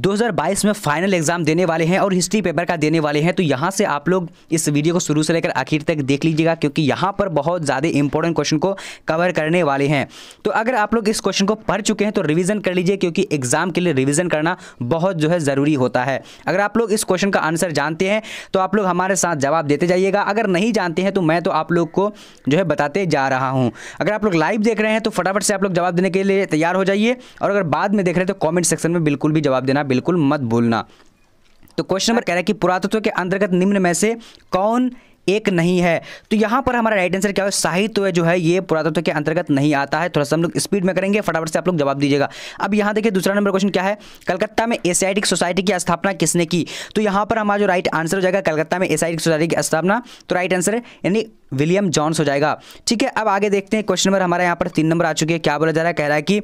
2022 में final exam देने वाले हैं और हिस्ट्री पेपर का देने वाले हैं तो यहाँ से आप लोग इस वीडियो को शुरू से लेकर आखिर तक देख लीजिएगा क्योंकि यहाँ पर बहुत ज़्यादा इंपॉर्टेंट क्वेश्चन को कवर करने वाले हैं तो अगर आप लोग इस क्वेश्चन को पढ़ चुके हैं तो रिविज़न कर लीजिए क्योंकि एग्जाम के लिए रिविज़न करना बहुत जो है ज़रूरी होता है अगर आप लोग इस क्वेश्चन का आंसर जानते हैं तो आप लोग हमारे साथ जवाब देते जाइएगा अगर नहीं जानते हैं तो मैं तो आप लोग को जो है बताते जा रहा हूँ अगर आप लोग लाइव देख रहे हैं तो फटाफट से आप लोग जवाब देने के लिए तैयार हो जाइए और अगर बाद में देख रहे हैं तो कॉमेंट सेक्शन में बिल्कुल भी जवाब देना करना बिल्कुल मत भूलना तो क्वेश्चन नंबर कह रहा है कि पुरातत्व के अंतर्गत निम्न में से कौन एक नहीं है तो यहाँ पर हमारा राइट आंसर क्या है साहित्य जो है ये पुरातत्व के अंतर्गत नहीं आता है थोड़ा सा हम लोग स्पीड में करेंगे फटाफट से आप लोग जवाब दीजिएगा अब यहाँ देखिए दूसरा नंबर क्वेश्चन क्या है कलकत्ता में एशियाटिक सोसाइटी की स्थापना किसने की तो यहाँ पर हमारा जो राइट आंसर हो जाएगा कलकत्ता में एशियाटिक सोसाइटी की स्थापना तो राइट आंसर यानी विलियम जॉन्स हो जाएगा ठीक है अब आगे देखते हैं क्वेश्चन नंबर हमारे यहाँ पर तीन नंबर आ चुके हैं क्या बोला जा रहा है कह रहा है कि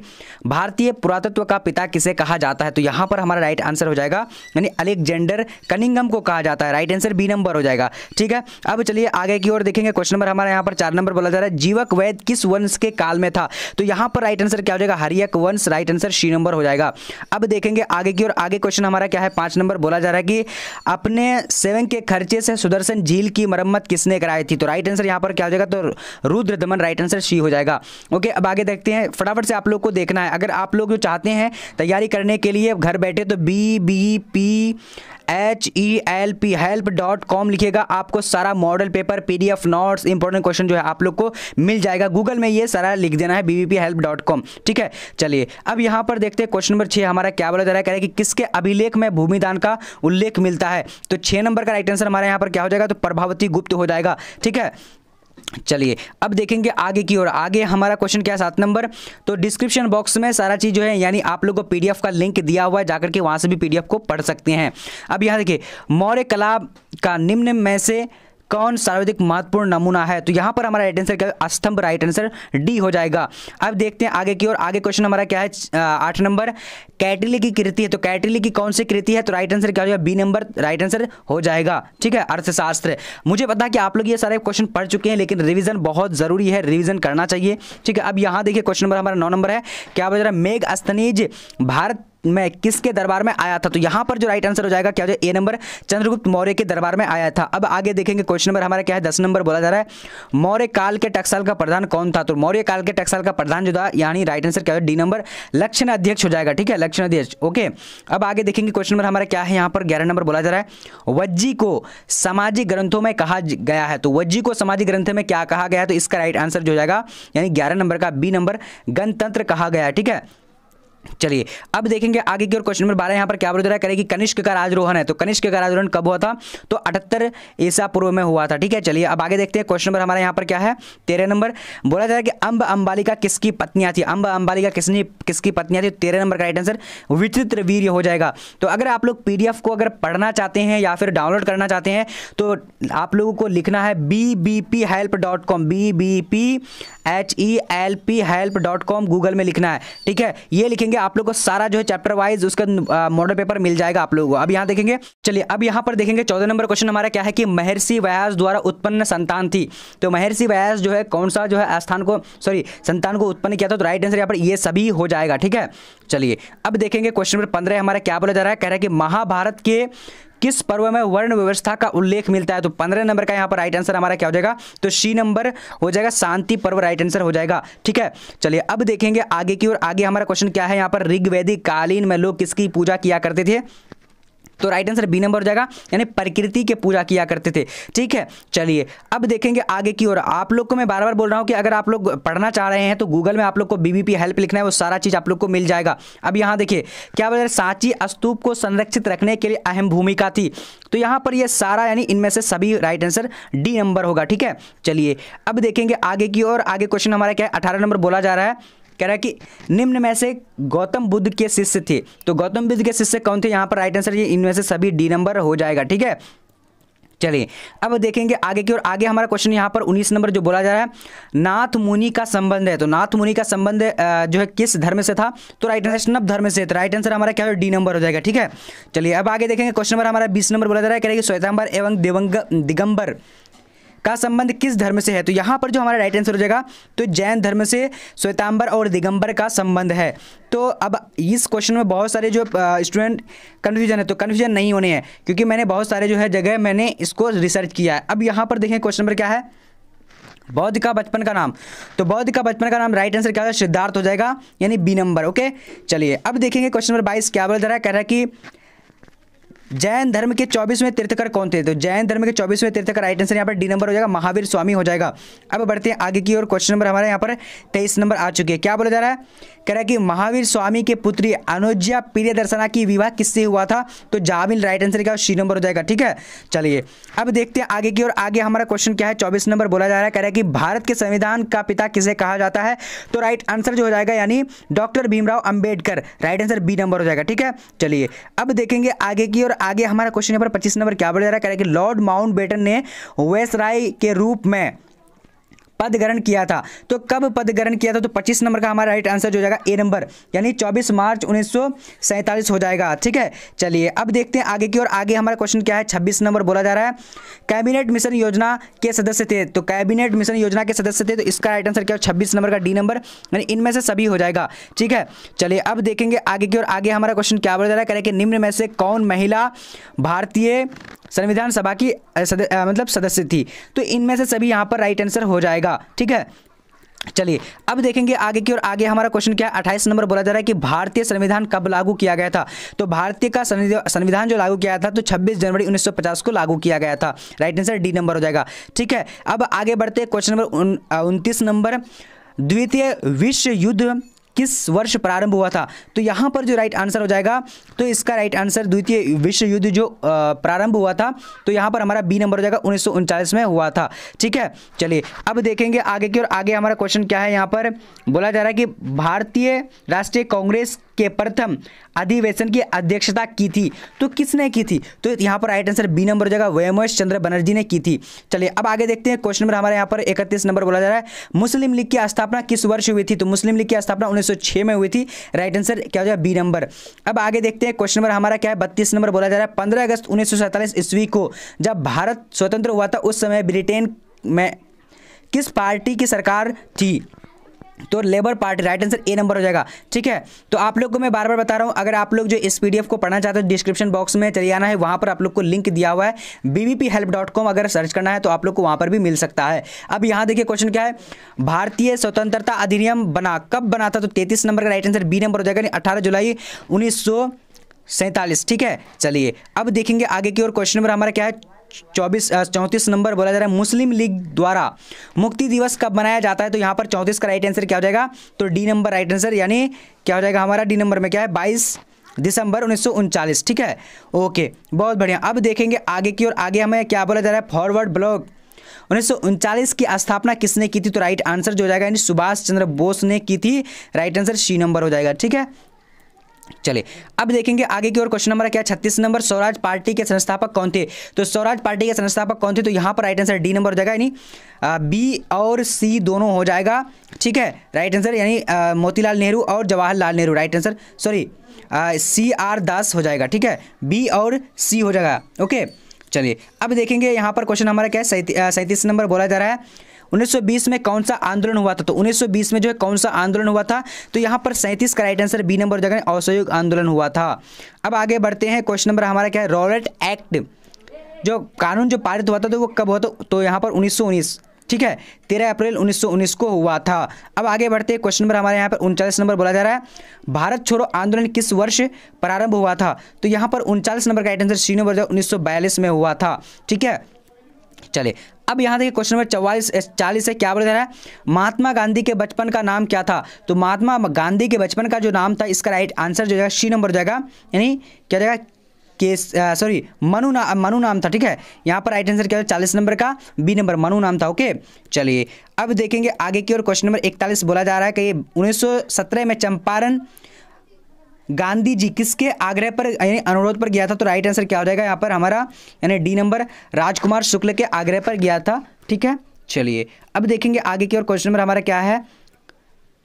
भारतीय पुरातत्व का पिता किसे कहा जाता है तो यहाँ पर हमारा राइट आंसर हो जाएगा यानी अलेक्जेंडर कनिंगम को कहा जाता है राइट आंसर बी नंबर हो जाएगा ठीक है अब चलिए आगे की ओर देखेंगे क्वेश्चन नंबर हमारे यहाँ पर चार नंबर बोला जा रहा है जीवक वैद किस वंश के काल में था तो यहाँ पर राइट आंसर क्या हो जाएगा हरियक वंश राइट आंसर सी नंबर हो जाएगा अब देखेंगे आगे की ओर आगे क्वेश्चन हमारा क्या है पाँच नंबर बोला जा रहा है कि अपने सेवन के खर्चे से सुदर्शन झील की मरम्मत किसने कराई थी तो राइट आंसर आंसर यहाँ पर क्या हो जाएगा तो रुद्र दमन राइट आंसर सी हो जाएगा ओके अब आगे देखते हैं फटाफट से आप लोग को देखना है अगर आप लोग जो चाहते हैं तैयारी करने के लिए घर बैठे तो B B P H E L P help dot com लिखेगा आपको सारा model paper P D F notes important question जो है आप लोग को मिल जाएगा गूगल में ये सारा लिख देना है बीवीपी हेल्प डॉट कॉम ठीक है चलिए अब यहाँ पर देखते हैं क्वेश्चन नंबर छः हमारा क्या बोला जा रहा है कह रहे कि किसके अभिलेख में भूमिदान का उल्लेख मिलता है तो छः नंबर का राइट आंसर हमारे यहाँ पर क्या हो जाएगा तो प्रभावती गुप्त हो जाएगा ठीक है चलिए अब देखेंगे आगे की ओर आगे हमारा क्वेश्चन क्या है सात नंबर तो डिस्क्रिप्शन बॉक्स में सारा चीज़ जो है यानी आप लोगों को पीडीएफ का लिंक दिया हुआ है जाकर के वहां से भी पीडीएफ को पढ़ सकते हैं अब यहां देखिए मौर्य कला का निम्न में से कौन सर्वाधिक महत्वपूर्ण नमूना है तो यहाँ पर हमारा राइट आंसर क्या स्तंभ राइट आंसर डी हो जाएगा अब देखते हैं आगे की ओर आगे क्वेश्चन हमारा क्या है आठ नंबर कैटली की कृति है तो कैटली की कौन सी कृति है तो राइट आंसर क्या हो जाएगा बी नंबर राइट आंसर हो जाएगा ठीक है अर्थशास्त्र मुझे पता है कि आप लोग ये सारे क्वेश्चन पढ़ चुके हैं लेकिन रिविजन बहुत जरूरी है रिविजन करना चाहिए ठीक है अब यहाँ देखिए क्वेश्चन नंबर हमारा नौ नंबर है क्या बोल रहा है मेघ अस्तनीज भारत में किसके दरबार में आया था तो यहां पर जो राइट आंसर हो जाएगा क्या जाएगा ए नंबर चंद्रगुप्त मौर्य के दरबार में आया था अब आगे देखेंगे क्वेश्चन नंबर हमारा क्या है दस नंबर बोला जा रहा है मौर्य काल के टक्साल का प्रधान कौन था तो मौर्य काल के टक्साल का प्रधान जो था यानी राइट आंसर क्या है डी नंबर लक्षण अध्यक्ष हो जाएगा ठीक है लक्षण अध्यक्ष ओके अब आगे देखेंगे क्वेश्चन नंबर हमारा क्या है यहाँ पर ग्यारह नंबर बोला जा रहा है वज्जी को सामाजिक ग्रंथों में कहा गया है तो वज्जी को सामाजिक ग्रंथ में क्या कहा गया है तो इसका राइट आंसर जो हो जाएगा यानी ग्यारह नंबर का बी नंबर गणतंत्र कहा गया है ठीक है चलिए अब देखेंगे आगे की और क्वेश्चन नंबर बारह यहां पर क्या बोल रहा है कि कनिष्क का राजरोहन है तो कनिष्क का राजरोहन कब हुआ था तो अठहत्तर ईसा पूर्व में हुआ था ठीक है चलिए अब आगे देखते हैं क्वेश्चन नंबर हमारे यहां पर क्या है तेरह नंबर बोला जाए कि अंब अंबालिका किसकी पत्नियां थी अंब अंबालिका किसनी किसकी पत्नियां थी तो तेरह नंबर का राइट आंसर विचित्र वीर हो जाएगा तो अगर आप लोग पी को अगर पढ़ना चाहते हैं या फिर डाउनलोड करना चाहते हैं तो आप लोगों को लिखना है B B P help dot com B B P H E L P help dot com Google में लिखना है ठीक है ये लिखेंगे देखेंगे आप लोग को सारा जो है चैप्टर वाइज उसका मॉडल पेपर मिल जाएगा आप लोगों को अब यहाँ देखेंगे चलिए अब यहाँ पर देखेंगे चौदह नंबर क्वेश्चन हमारा क्या है कि महर्षि व्यास द्वारा उत्पन्न संतान थी तो महर्षि व्यास जो है कौन सा जो है स्थान को सॉरी संतान को उत्पन्न किया था तो राइट आंसर यहाँ पर ये सभी हो जाएगा ठीक है चलिए अब देखेंगे क्वेश्चन नंबर पंद्रह हमारा क्या बोला जा रहा है कह रहा है कि महाभारत के किस पर्व में वर्ण व्यवस्था का उल्लेख मिलता है तो पंद्रह नंबर का यहाँ पर राइट आंसर हमारा क्या हो जाएगा तो सी नंबर हो जाएगा शांति पर्व राइट आंसर हो जाएगा ठीक है चलिए अब देखेंगे आगे की ओर आगे हमारा क्वेश्चन क्या है यहाँ पर ऋग्वेदिक कालीन में लोग किसकी पूजा किया करते थे तो राइट आंसर बी नंबर हो जाएगा यानी प्रकृति के पूजा किया करते थे ठीक है चलिए अब देखेंगे आगे की ओर आप लोग को मैं बार बार बोल रहा हूँ कि अगर आप लोग पढ़ना चाह रहे हैं तो गूगल में आप लोग को बीबीपी हेल्प लिखना है वो सारा चीज़ आप लोग को मिल जाएगा अब यहाँ देखिए क्या बोल रहे सांची स्तूप को संरक्षित रखने के लिए अहम भूमिका थी तो यहाँ पर यह सारा यानी इनमें से सभी राइट आंसर डी नंबर होगा ठीक है चलिए अब देखेंगे आगे की ओर आगे क्वेश्चन हमारा क्या है अठारह नंबर बोला जा रहा है कह रहा है कि निम्न में से गौतम बुद्ध के शिष्य थे तो गौतम बुद्ध के शिष्य कौन थे यहाँ पर राइट आंसर ये इनमें से सभी डी नंबर हो जाएगा ठीक है चलिए अब देखेंगे आगे की ओर आगे हमारा क्वेश्चन यहाँ पर 19 नंबर जो बोला जा रहा है नाथ मुनि का संबंध है तो नाथ मुनि का संबंध जो है किस धर्म से था तो राइट आंसर स्नप धर्म से तो राइट आंसर हमारा क्या है डी नंबर हो जाएगा ठीक है चलिए अब आगे देखेंगे क्वेश्चन नंबर हमारा 20 नंबर बोला जा रहा है कह रहे हैं श्वेतांबर एवं दिवंग दिगंबर का संबंध किस धर्म से है तो यहाँ पर जो हमारा राइट आंसर हो जाएगा तो जैन धर्म से श्वेतांबर और दिगंबर का संबंध है तो अब इस क्वेश्चन में बहुत सारे जो स्टूडेंट कन्फ्यूजन है तो कन्फ्यूजन नहीं होने हैं क्योंकि मैंने बहुत सारे जो है जगह मैंने इसको रिसर्च किया है अब यहाँ पर देखें क्वेश्चन नंबर क्या है बौद्ध का बचपन का नाम तो बौद्ध का बचपन का नाम राइट आंसर क्या होगा सिद्धार्थ हो जाएगा यानी बी नंबर ओके चलिए अब देखेंगे क्वेश्चन नंबर बाईस क्या बोल जा रहा है कह रहा है कि जैन धर्म के चौबीसवें तीर्थकर कौन थे तो जैन धर्म के चौबीसवें तीर्थकर राइट आंसर यहाँ पर डी नंबर हो जाएगा महावीर स्वामी हो जाएगा अब बढ़ते हैं आगे की ओर क्वेश्चन नंबर हमारे यहाँ पर तेईस नंबर आ चुके हैं क्या बोला जा रहा है कह रहा है कि महावीर स्वामी के पुत्री अनुज्ञा प्रिय दर्शना की विवाह किससे हुआ था तो जामिल राइट आंसर क्या सी नंबर हो जाएगा ठीक है चलिए अब देखते हैं आगे की ओर आगे हमारा क्वेश्चन क्या है चौबीस नंबर बोला जा रहा है कह रहा है कि भारत के संविधान का पिता किसे कहा जाता है तो राइट आंसर जो हो जाएगा यानी doctor Bhimrao Ambedkar right answer B number हो जाएगा ठीक है चलिए अब देखेंगे आगे की ओर आगे हमारा क्वेश्चन नंबर पच्चीस नंबर क्या बोल जा रहा है कह कि लॉर्ड माउंट बेटन ने वेसराय के रूप में पद ग्रहण किया था तो कब पद ग्रहण किया था तो 25 नंबर का हमारा राइट आंसर जो जाएगा ए नंबर यानी 24 मार्च उन्नीस हो जाएगा ठीक है चलिए अब देखते हैं आगे की और आगे हमारा क्वेश्चन क्या है 26 नंबर बोला जा रहा है कैबिनेट मिशन योजना के सदस्य थे तो कैबिनेट मिशन योजना के सदस्य थे तो इसका राइट आंसर क्या है छब्बीस नंबर का डी नंबर यानी इनमें से सभी हो जाएगा ठीक है चलिए अब देखेंगे आगे की और आगे हमारा क्वेश्चन क्या बोला जा रहा है करें कि निम्न में से कौन महिला भारतीय संविधान सभा की सद, आ, मतलब सदस्य थी तो इनमें से सभी यहाँ पर राइट आंसर हो जाएगा ठीक है चलिए अब देखेंगे आगे की ओर आगे हमारा क्वेश्चन क्या है 28 नंबर बोला जा रहा है कि भारतीय संविधान कब लागू किया गया था तो भारतीय का संविधान जो लागू किया था तो 26 जनवरी 1950 को लागू किया गया था राइट आंसर डी नंबर हो जाएगा ठीक है अब आगे बढ़ते क्वेश्चन नंबर उनतीस नंबर द्वितीय विश्व युद्ध किस वर्ष प्रारंभ हुआ था तो यहाँ पर जो राइट आंसर हो जाएगा तो इसका राइट आंसर द्वितीय विश्व युद्ध जो प्रारंभ हुआ था तो यहाँ पर हमारा बी नंबर हो जाएगा उन्नीस में हुआ था ठीक है चलिए अब देखेंगे आगे की और आगे हमारा क्वेश्चन क्या है यहाँ पर बोला जा रहा है कि भारतीय राष्ट्रीय कांग्रेस के प्रथम अधिवेशन की अध्यक्षता की थी तो किसने की थी तो यहाँ पर राइट आंसर बी नंबर हो जाएगा वेमश चंद्र बनर्जी ने की थी चलिए अब आगे देखते हैं क्वेश्चन नंबर हमारे यहाँ पर इकतीस नंबर बोला जा रहा है मुस्लिम लीग की स्थापना किस वर्ष हुई थी तो मुस्लिम लीग की स्थापना उन्नीस में हुई थी राइट आंसर क्या हो जाएगा बी नंबर अब आगे देखते हैं क्वेश्चन नंबर हमारा क्या है बत्तीस नंबर बोला जा रहा है पंद्रह अगस्त उन्नीस ईस्वी को जब भारत स्वतंत्र हुआ था उस समय ब्रिटेन में किस पार्टी की सरकार थी तो Labour Party right answer A number हो जाएगा ठीक है तो आप लोग को मैं बार बार बता रहा हूँ अगर आप लोग जो इस पीडीएफ को पढ़ना चाहते हो डिस्क्रिप्शन बॉक्स में चले आना है वहाँ पर आप लोग को लिंक दिया हुआ है बीवीपी हेल्प डॉट कॉम अगर सर्च करना है तो आप लोग को वहाँ पर भी मिल सकता है अब यहाँ देखिए क्वेश्चन क्या है भारतीय स्वतंत्रता अधिनियम बना कब बना था तो तैतीस नंबर का राइट आंसर बी नंबर हो जाएगा अठारह जुलाई उन्नीस सैंतालीस ठीक है चलिए अब देखेंगे आगे की ओर क्वेश्चन नंबर हमारा क्या है चौबीस चौंतीस नंबर बोला जा रहा है मुस्लिम लीग द्वारा मुक्ति दिवस कब मनाया जाता है तो यहाँ पर चौंतीस का राइट आंसर क्या हो जाएगा तो डी नंबर राइट आंसर यानी क्या हो जाएगा हमारा डी नंबर में क्या है बाईस दिसंबर उन्नीस ठीक है ओके बहुत बढ़िया अब देखेंगे आगे की ओर आगे हमें क्या बोला जा रहा है फॉरवर्ड ब्लॉक उन्नीस की स्थापना किसने की थी तो राइट आंसर जो हो जाएगा यानी सुभाष चंद्र बोस ने की थी राइट आंसर सी नंबर हो जाएगा ठीक है चले अब देखेंगे आगे की ओर क्वेश्चन नंबर क्या छत्तीस नंबर स्वराज पार्टी के संस्थापक कौन थे तो स्वराज पार्टी के संस्थापक कौन थे तो यहाँ पर राइट आंसर डी नंबर हो जाएगा यानी बी और सी दोनों हो जाएगा ठीक है राइट आंसर यानी मोतीलाल नेहरू और Jawaharlal Nehru right answer sorry C R Das हो जाएगा ठीक है बी और सी हो जाएगा ओके चलिए अब देखेंगे यहाँ पर क्वेश्चन हमारा क्या है सैंतीस नंबर बोला जा रहा है 1920 में कौन सा आंदोलन हुआ था तो 1920 में जो है कौन सा आंदोलन हुआ था तो यहाँ पर सैंतीस का राइट आंसर बी नंबर जगह असहयोग आंदोलन हुआ था अब आगे बढ़ते हैं क्वेश्चन नंबर हमारा क्या है रॉलेट एक्ट जो कानून जो पारित हुआ था तो वो कब हुआ था तो यहाँ पर उन्नीस ठीक है तेरह अप्रैल 1919 को हुआ था अब आगे बढ़ते हैं क्वेश्चन नंबर हमारे यहाँ पर उनचालीस नंबर बोला जा रहा है भारत छोड़ो आंदोलन किस वर्ष प्रारंभ हुआ था तो यहाँ पर उनचालीस नंबर का आइट आंसर सी नंबर उन्नीस में हुआ था ठीक है चले अब यहाँ देखिए क्वेश्चन नंबर चौवालीस चालीस से क्या बोल रहा है महात्मा गांधी के बचपन का नाम क्या था तो महात्मा गांधी के बचपन का जो नाम था इसका राइट आंसर जो है सी नंबर जाएगा यानी क्या जाएगा केस सॉरी मनु ना मनु नाम था ठीक है यहाँ पर राइट आंसर क्या है चालीस नंबर का बी नंबर मनु नाम था ओके चलिए अब देखेंगे आगे की ओर क्वेश्चन नंबर इकतालीस बोला जा रहा है कि उन्नीस में चंपारण गांधी जी किसके आग्रह पर यानी अनुरोध पर गया था तो राइट आंसर क्या हो जाएगा यहाँ पर हमारा यानी डी नंबर राजकुमार शुक्ल के आग्रह पर गया था ठीक है चलिए अब देखेंगे आगे की और क्वेश्चन नंबर हमारा क्या है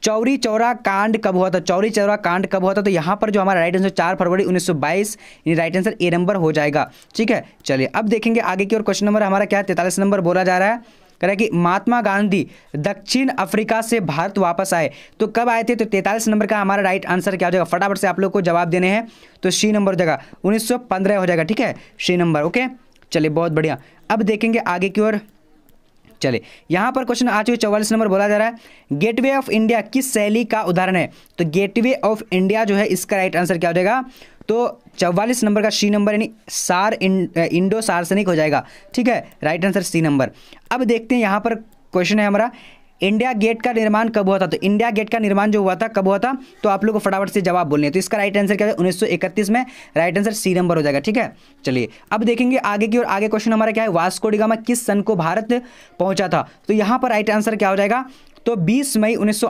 चौरी चौरा कांड कब हुआ था चौरी चौरा कांड कब हुआ था तो यहाँ पर जो हमारा राइट आंसर चार फरवरी 1922 सौ राइट आंसर ए नंबर हो जाएगा ठीक है चलिए अब देखेंगे आगे की और क्वेश्चन नंबर हमारा क्या है तैतालीस नंबर बोला जा रहा है कह रहा है कि महात्मा गांधी दक्षिण अफ्रीका से भारत वापस आए तो कब आए थे तो तैतालीस नंबर का हमारा राइट आंसर क्या हो जाएगा फटाफट से आप लोग को जवाब देने हैं तो सी नंबर हो जाएगा उन्नीस हो जाएगा ठीक है सी नंबर ओके चलिए बहुत बढ़िया अब देखेंगे आगे की ओर चले यहां पर क्वेश्चन आ चुके चौवालीस नंबर बोला जा रहा है गेटवे ऑफ इंडिया किस शैली का उदाहरण है तो गेटवे ऑफ इंडिया जो है इसका राइट आंसर क्या हो जाएगा तो चौवालीस नंबर का सी नंबर यानी सार इंडो सार्सनिक हो जाएगा ठीक है राइट आंसर सी नंबर अब देखते हैं यहाँ पर क्वेश्चन है हमारा इंडिया गेट का निर्माण कब हुआ था तो इंडिया गेट का निर्माण जो हुआ था कब हुआ था तो आप लोगों को फटाफट से जवाब बोलने तो इसका राइट आंसर क्या है 1931 में राइट आंसर सी नंबर हो जाएगा ठीक है चलिए अब देखेंगे आगे की और आगे क्वेश्चन हमारा क्या है वास्को डिगामा किस सन को भारत पहुंचा था तो यहाँ पर राइट आंसर क्या हो जाएगा तो 20 मई उन्नीस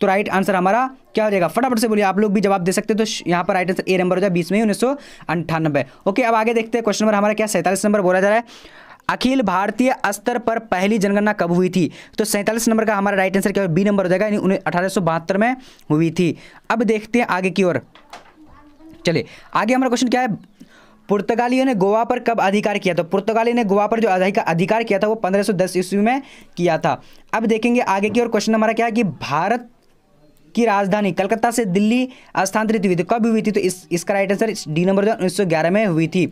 तो राइट आंसर हमारा क्या हो जाएगा फटाफट से बोलिए आप लोग भी जवाब दे सकते हो तो यहाँ पर राइट आंसर ए नंबर हो जाए बीस में उन्नीस ओके अब आगे देखते हैं क्वेश्चन नंबर हमारा क्या सैंतालीस नंबर बोला जा रहा है अखिल भारतीय स्तर पर पहली जनगणना कब हुई थी तो सैंतालीस नंबर का हमारा राइट आंसर क्या बी नंबर हो जाएगा यानी अठारह में हुई थी अब देखते हैं आगे की ओर चलिए आगे हमारा क्वेश्चन क्या है पुर्तगालियों ने गोवा पर कब अधिकार किया था तो पुर्तगाली ने गोवा पर जो अधिकार किया था वो 1510 ईस्वी में किया था अब देखेंगे आगे की ओर क्वेश्चन हमारा क्या है कि भारत की राजधानी कलकत्ता से दिल्ली स्थानांतरित हुई थी कब हुई थी तो इस इसका राइट आंसर डी नंबर जो उन्नीस में हुई थी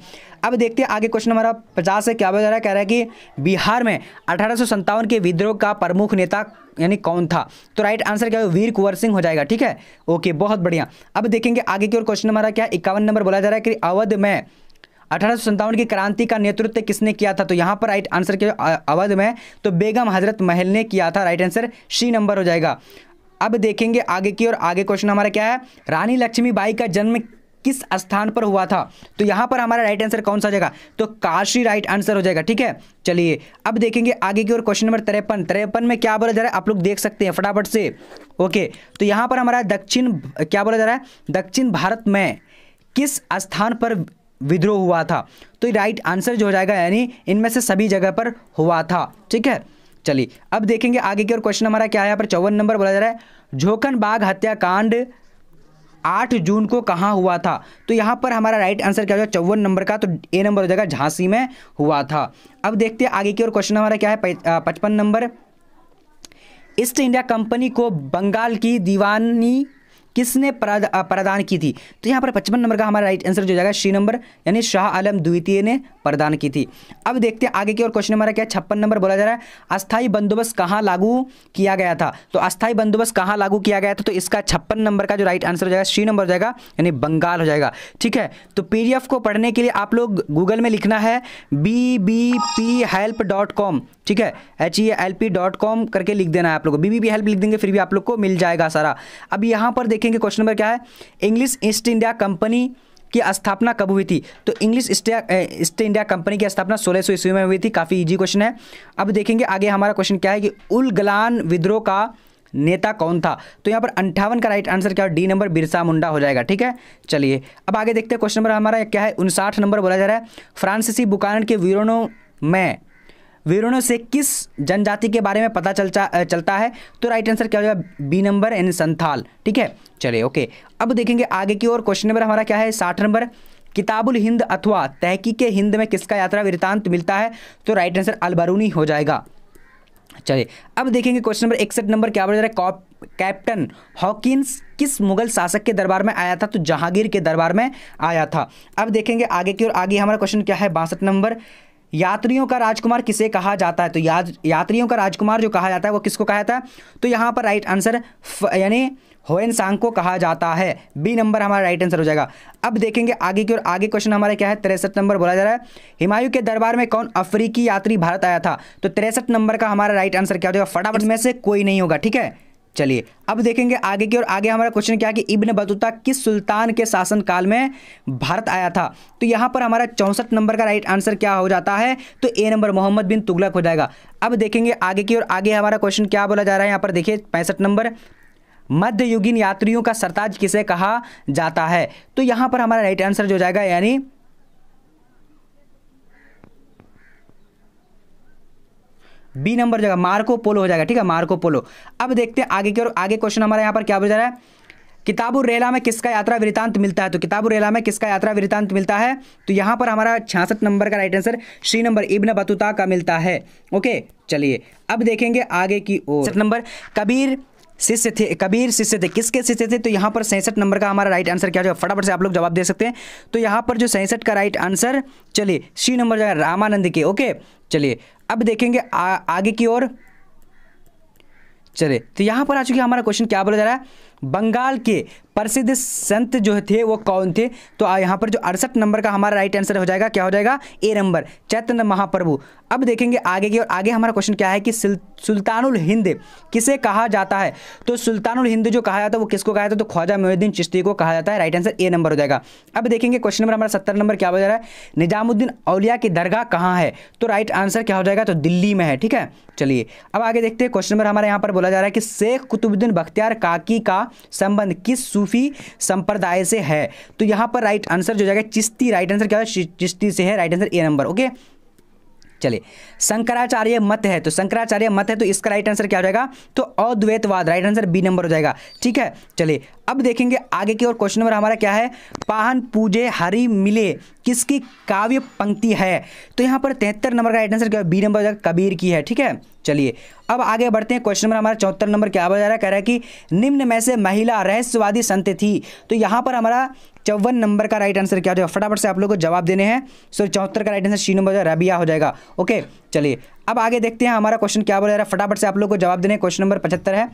अब देखते हैं आगे क्वेश्चन हमारा पचास है क्या बता रहा है कह रहा है कि बिहार में अठारह के विद्रोह का प्रमुख नेता यानी कौन था तो राइट आंसर क्या है वीर कुंवर सिंह हो जाएगा ठीक है ओके बहुत बढ़िया अब देखेंगे आगे की ओर क्वेश्चन हमारा क्या इक्यावन नंबर बोला जा रहा है कि अवध में अठारह की क्रांति का नेतृत्व किसने किया था तो यहाँ पर राइट आंसर के अवध में तो बेगम हजरत महल ने किया था राइट आंसर सी नंबर हो जाएगा अब देखेंगे आगे की और आगे क्वेश्चन हमारा क्या है रानी लक्ष्मीबाई का जन्म किस स्थान पर हुआ था तो यहाँ पर हमारा राइट आंसर कौन सा जाएगा तो काशी राइट आंसर हो जाएगा ठीक है चलिए अब देखेंगे आगे की ओर क्वेश्चन नंबर तिरपन तिरपन में क्या बोला जा रहा है आप लोग देख सकते हैं फटाफट से ओके तो यहाँ पर हमारा दक्षिण क्या बोला जा रहा है दक्षिण भारत में किस स्थान पर विद्रोह हुआ था तो राइट आंसर जो हो जाएगा यानी इनमें से सभी जगह पर हुआ था ठीक है चलिए अब देखेंगे आगे की और क्वेश्चन हमारा क्या है पर चौवन नंबर बोला जा रहा है झोकन बाघ हत्याकांड आठ जून को कहाँ हुआ था तो यहाँ पर हमारा राइट आंसर क्या हो जाएगा चौवन नंबर का तो ए नंबर हो जाएगा झांसी में हुआ था अब देखते हैं आगे की और क्वेश्चन हमारा क्या है पचपन नंबर ईस्ट इंडिया कंपनी को बंगाल की दीवानी किसने प्रदान की थी तो यहाँ पर पचपन नंबर का हमारा राइट आंसर जो जाएगा श्री नंबर यानी शाह आलम द्वितीय ने प्रदान की थी अब देखते हैं आगे की और क्वेश्चन हमारा क्या छप्पन नंबर बोला जा रहा है अस्थायी बंदोबस्त कहाँ लागू किया गया था तो अस्थायी बंदोबस्त कहाँ लागू किया गया था तो इसका छप्पन नंबर का जो राइट आंसर हो जाएगा श्री नंबर हो जाएगा यानी बंगाल हो जाएगा ठीक है तो पी को पढ़ने के लिए आप लोग गूगल में लिखना है B B P help dot com ठीक है H E L P dot com करके लिख देना है आप लोग बी बी हेल्प लिख देंगे फिर भी आप लोग को मिल जाएगा सारा अब यहाँ पर देखिए देखेंगे क्वेश्चन नंबर क्या है इंग्लिश ईस्ट इंडिया कंपनी की स्थापना कब हुई थी तो इंग्लिश ईस्ट इंडिया कंपनी की स्थापना सोलह सौ ईस्वी में हुई थी काफ़ी इजी क्वेश्चन है अब देखेंगे आगे हमारा क्वेश्चन क्या है कि उलगलान विद्रोह का नेता कौन था तो यहाँ पर अंठावन का राइट आंसर क्या है डी नंबर बिरसा मुंडा हो जाएगा ठीक है चलिए अब आगे देखते हैं क्वेश्चन नंबर हमारा क्या है उनसाठ नंबर बोला जा रहा है फ्रांसीसी बुकानन के वीरोनों में वीरों से किस जनजाति के बारे में पता चलता चलता है तो राइट आंसर क्या हो जाएगा बी नंबर एन संथाल ठीक है चलिए ओके अब देखेंगे आगे की ओर क्वेश्चन नंबर हमारा क्या है साठ नंबर किताबुल हिंद अथवा तहकी के हिंद में किसका यात्रा वृत्तांत मिलता है तो राइट आंसर अलबरूनी हो जाएगा चलिए अब देखेंगे क्वेश्चन नंबर इकसठ नंबर क्या बोल रहा है कैप्टन हॉकिंस किस मुगल शासक के दरबार में आया था तो जहांगीर के दरबार में आया था अब देखेंगे आगे की ओर आगे हमारा क्वेश्चन क्या है बासठ नंबर यात्रियों का राजकुमार किसे कहा जाता है तो या, यात्रियों का राजकुमार जो कहा जाता है वो किसको कहा जाता है तो यहाँ पर राइट आंसर यानी होएन सांग को कहा जाता है बी नंबर हमारा राइट आंसर हो जाएगा अब देखेंगे आगे की ओर आगे क्वेश्चन हमारा क्या है तिरसठ नंबर बोला जा रहा है हिमायू के दरबार में कौन अफ्रीकी यात्री भारत आया था तो तिरसठ नंबर का हमारा राइट आंसर क्या हो जाएगा फटाफट में से कोई नहीं होगा ठीक है चलिए अब देखेंगे आगे की और आगे हमारा क्वेश्चन क्या है कि इब्न बतूता किस सुल्तान के शासनकाल में भारत आया था तो यहाँ पर हमारा चौंसठ नंबर का राइट आंसर क्या हो जाता है तो ए नंबर मोहम्मद बिन तुगलक हो जाएगा अब देखेंगे आगे की और आगे हमारा क्वेश्चन क्या बोला जा रहा है यहाँ पर देखिए पैंसठ नंबर मध्ययुगीन यात्रियों का सरताज किसे कहा जाता है तो यहाँ पर हमारा राइट आंसर जो जाएगा यानी बी नंबर जगह मार्को पोलो हो जाएगा ठीक है मार्को पोलो अब देखते हैं आगे की और आगे क्वेश्चन हमारा यहाँ पर क्या बोल जा रहा है किताबु रेला में किसका यात्रा वृतांत मिलता है तो किताबु रेला में किसका यात्रा वृतांत मिलता है तो यहाँ पर हमारा छियासठ नंबर का right answer C number Ibn Battuta का मिलता है ओके चलिए अब देखेंगे आगे की ओर नंबर कबीर शिष्य थे कबीर शिष्य थे किसके शिष्य थे तो यहाँ पर सैंसठ नंबर का हमारा राइट आंसर क्या जो फटाफट से आप लोग जवाब दे सकते हैं तो यहाँ पर जो सैंसठ का राइट आंसर चलिए श्री नंबर जो है रामानंद के ओके चलिए अब देखेंगे आ, आगे की ओर चले तो यहां पर आ चुके हमारा क्वेश्चन क्या बोला जा रहा है बंगाल के प्रसिद्ध संत जो थे वो कौन थे तो यहाँ पर जो अड़सठ नंबर का हमारा राइट आंसर हो जाएगा क्या हो जाएगा ए नंबर चैतन्य महाप्रभु अब देखेंगे आगे की और आगे हमारा क्वेश्चन क्या है कि सुल्तानुल हिंद किसे कहा जाता है तो सुल्तानुल हिंद जो कहा जाता है वो किसको कहा जाता है तो ख्वाजा मोहुद्दीन चिश्ती को कहा जाता है राइट आंसर ए नंबर हो जाएगा अब देखेंगे क्वेश्चन नंबर हमारा सत्तर नंबर क्या हो जा रहा है निजामुद्दीन औलिया की दरगाह कहाँ है तो राइट आंसर क्या हो जाएगा तो दिल्ली में है ठीक है चलिए अब आगे देखते हैं क्वेश्चन नंबर हमारे यहाँ पर बोला जा रहा है कि शेख कुतुबुद्दीन बख्तियार काकी का संबंध किस सूफी संप्रदाय से है तो यहाँ पर राइट आंसर जो जाएगा चिश्ती राइट आंसर क्या है चिश्ती से है right answer A number okay चले शंकराचार्य मत है तो शंकराचार्य मत है तो इसका राइट आंसर क्या हो जाएगा तो अद्वैतवाद राइट आंसर बी नंबर हो जाएगा ठीक है चले अब देखेंगे आगे की और क्वेश्चन नंबर हमारा क्या है पाहन पूजे हरि मिले किसकी काव्य पंक्ति है तो यहाँ पर तिहत्तर नंबर का राइट आंसर क्या है बी नंबर कबीर की है ठीक है चलिए अब आगे बढ़ते हैं क्वेश्चन नंबर हमारा चौहत्तर नंबर क्या जा रहा है कह रहा है कि निम्न में से महिला रहस्यवादी संत थी तो यहाँ पर हमारा चौवन नंबर का राइट आंसर क्या हो जाएगा फटाफट से आप लोगों को जवाब देने हैं सो चौहत्तर का right answer C number Rabia हो जाएगा ओके चलिए अब आगे देखते हैं हमारा क्वेश्चन क्या बोला जा रहा है फटाफट से आप लोग को जवाब देने क्वेश्चन नंबर पचहत्तर है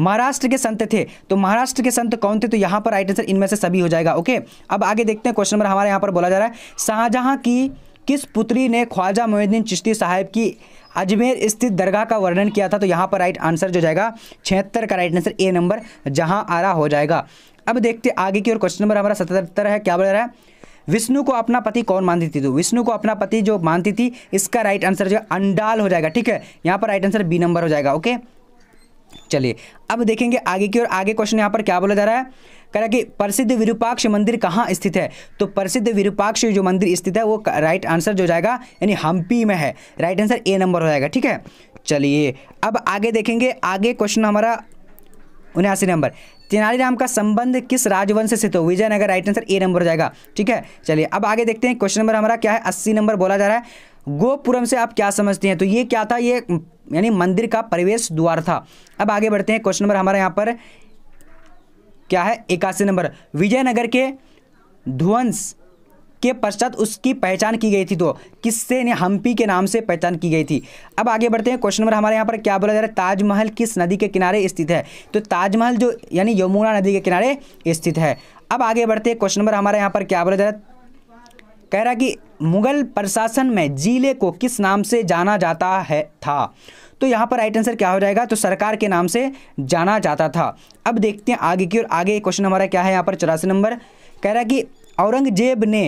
महाराष्ट्र के संत थे तो महाराष्ट्र के संत कौन थे तो यहाँ पर राइट आंसर इनमें से सभी हो जाएगा ओके अब आगे देखते हैं क्वेश्चन नंबर हमारे यहाँ पर बोला जा रहा है शाहजहाँ की किस पुत्री ने ख्वाजा मोहिद्दीन चिश्ती साहब की अजमेर स्थित दरगाह का वर्णन किया था तो यहाँ पर राइट आंसर जो जाएगा छिहत्तर का राइट आंसर ए नंबर जहाँ आरा हो जाएगा अब देखते आगे की और क्वेश्चन नंबर हमारा सतहत्तर है क्या बोल रहा है विष्णु को अपना पति कौन मानती थी तो विष्णु को अपना पति जो मानती थी इसका राइट आंसर जो अंडाल हो जाएगा ठीक है यहाँ पर राइट आंसर बी नंबर हो जाएगा ओके चलिए अब देखेंगे आगे की और आगे क्वेश्चन यहाँ पर क्या बोला जा रहा है कह रहा है कि प्रसिद्ध विरूपाक्ष मंदिर कहाँ स्थित है तो प्रसिद्ध विरूपाक्ष जो मंदिर स्थित है वो राइट आंसर जो जाएगा यानी हम्पी में है राइट आंसर ए नंबर हो जाएगा ठीक है चलिए अब आगे देखेंगे आगे क्वेश्चन हमारा उन्यासी नंबर तेनालीराम का संबंध किस राजवंश से तो Vijayanagara right answer A number हो जाएगा ठीक है चलिए अब आगे देखते हैं क्वेश्चन नंबर हमारा क्या है अस्सी नंबर बोला जा रहा है गोपुरम से आप क्या समझते हैं तो ये क्या था ये यानी मंदिर का प्रवेश द्वार था अब आगे बढ़ते हैं क्वेश्चन नंबर हमारे यहाँ पर क्या है इक्यासी नंबर विजयनगर के ध्वंस के पश्चात उसकी पहचान की गई थी तो किससे हम्पी के नाम से पहचान की गई थी अब आगे बढ़ते हैं क्वेश्चन नंबर हमारे यहाँ पर क्या बोला जा रहा है ताजमहल किस नदी के किनारे स्थित है तो ताजमहल जो यानी यमुना नदी के किनारे स्थित है अब आगे बढ़ते हैं क्वेश्चन नंबर हमारे यहाँ पर क्या बोला जा रहा है कह रहा कि मुगल प्रशासन में जिले को किस नाम से जाना जाता है था तो यहाँ पर राइट आंसर क्या हो जाएगा तो सरकार के नाम से जाना जाता था अब देखते हैं आगे की और आगे क्वेश्चन हमारा क्या है यहाँ पर चौरासी नंबर कह रहा कि औरंगजेब ने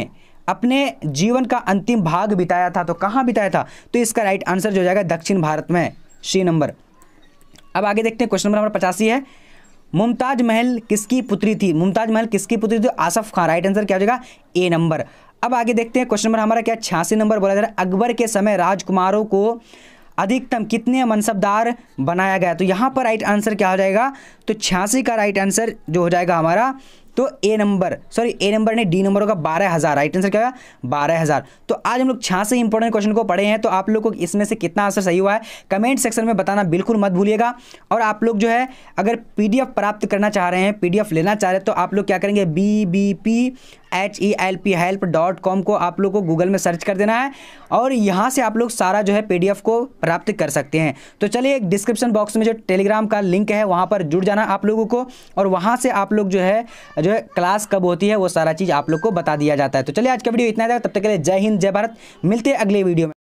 अपने जीवन का अंतिम भाग बिताया था तो कहाँ बिताया था तो इसका राइट आंसर जो हो जाएगा दक्षिण भारत में सी नंबर अब आगे देखते हैं क्वेश्चन नंबर हमारा पचासी है मुमताज महल किसकी पुत्री थी मुमताज महल किसकी पुत्री थी तो आसफ खान राइट आंसर क्या हो जाएगा ए नंबर अब आगे देखते हैं क्वेश्चन नंबर हमारा क्या छियासी नंबर बोला जा रहा है अकबर के समय राजकुमारों को अधिकतम कितने मनसबदार बनाया गया तो यहाँ पर राइट आंसर क्या हो जाएगा तो छियासी का राइट आंसर जो हो जाएगा हमारा तो A number sorry A number ने डी नंबर होगा बारह हज़ार राइट आंसर क्या होगा बारह हज़ार तो आज हम लोग छियासी इंपॉर्टेंट क्वेश्चन को पढ़े हैं तो आप लोग को इसमें से कितना आंसर सही हुआ है कमेंट सेक्शन में बताना बिल्कुल मत भूलिएगा और आप लोग जो है अगर पीडीएफ प्राप्त करना चाह रहे हैं पीडीएफ लेना चाह रहे हैं तो आप लोग क्या करेंगे B B P H E L P help dot com को आप लोग को गूगल में सर्च कर देना है और यहाँ से आप लोग सारा जो है पी डी एफ को प्राप्त कर सकते हैं तो चलिए एक डिस्क्रिप्शन बॉक्स में जो टेलीग्राम का लिंक है वहाँ पर जुड़ जाना आप लोगों को और वहाँ से आप लोग जो है जो है क्लास कब होती है वो सारा चीज़ आप लोग को बता दिया जाता है तो चलिए आज का वीडियो इतना है तब तक के लिए जय हिंद जय भारत मिलते हैं अगले वीडियो में